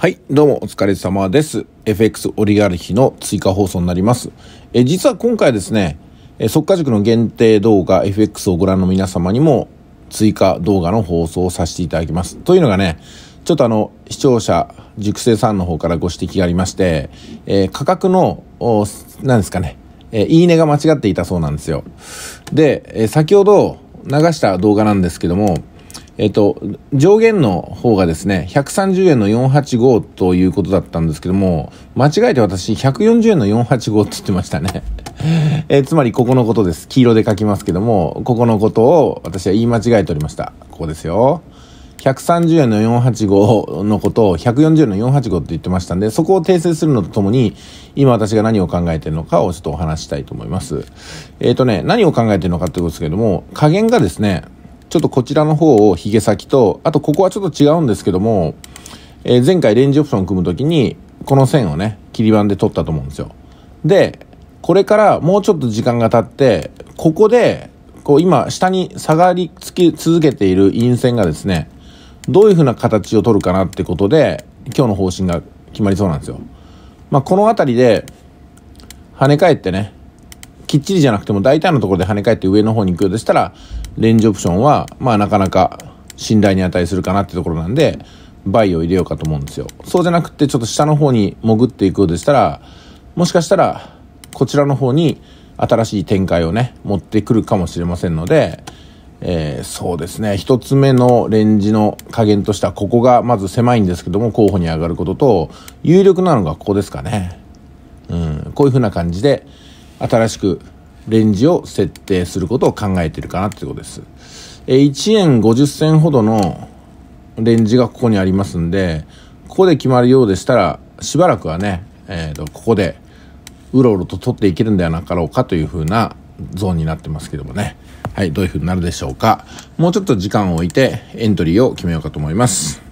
はい、どうもお疲れ様です。FX オリガルヒの追加放送になります。え実は今回ですね、え速稼塾の限定動画 FX をご覧の皆様にも追加動画の放送をさせていただきます。というのがね、ちょっとあの、視聴者、塾生さんの方からご指摘がありまして、えー、価格の、何ですかね、えー、いいねが間違っていたそうなんですよ。で、えー、先ほど流した動画なんですけども、えっと、上限の方がですね、130円の485ということだったんですけども、間違えて私140円の485って言ってましたね。えつまりここのことです。黄色で書きますけども、ここのことを私は言い間違えておりました。ここですよ。130円の485のことを140円の485って言ってましたんで、そこを訂正するのとともに、今私が何を考えてるのかをちょっとお話したいと思います。えっ、ー、とね、何を考えてるのかってことですけども、加減がですね、ちょっとこちらの方をヒゲ先と、あとここはちょっと違うんですけども、えー、前回レンジオプション組むときに、この線をね、切り板で取ったと思うんですよ。で、これからもうちょっと時間が経って、ここで、こう今、下に下がりつき続けている陰線がですね、どういう風な形を取るかなってことで、今日の方針が決まりそうなんですよ。まあ、この辺りで、跳ね返ってね、きっちりじゃなくても大体のところで跳ね返って上の方に行くようでしたら、レンジオプションは、まあなかなか信頼に値するかなってところなんで、バイを入れようかと思うんですよ。そうじゃなくて、ちょっと下の方に潜っていくようでしたら、もしかしたら、こちらの方に新しい展開をね、持ってくるかもしれませんので、えー、そうですね。一つ目のレンジの加減としては、ここがまず狭いんですけども、候補に上がることと、有力なのがここですかね。うん、こういう風な感じで、新しくレンジを設定することを考えてるかなってことです。え1円50銭ほどのレンジがここにありますんで、ここで決まるようでしたら、しばらくはね、えー、とここでうろうろと取っていけるんではなかろうかというふうなゾーンになってますけどもね。はい、どういうふうになるでしょうか。もうちょっと時間を置いてエントリーを決めようかと思います。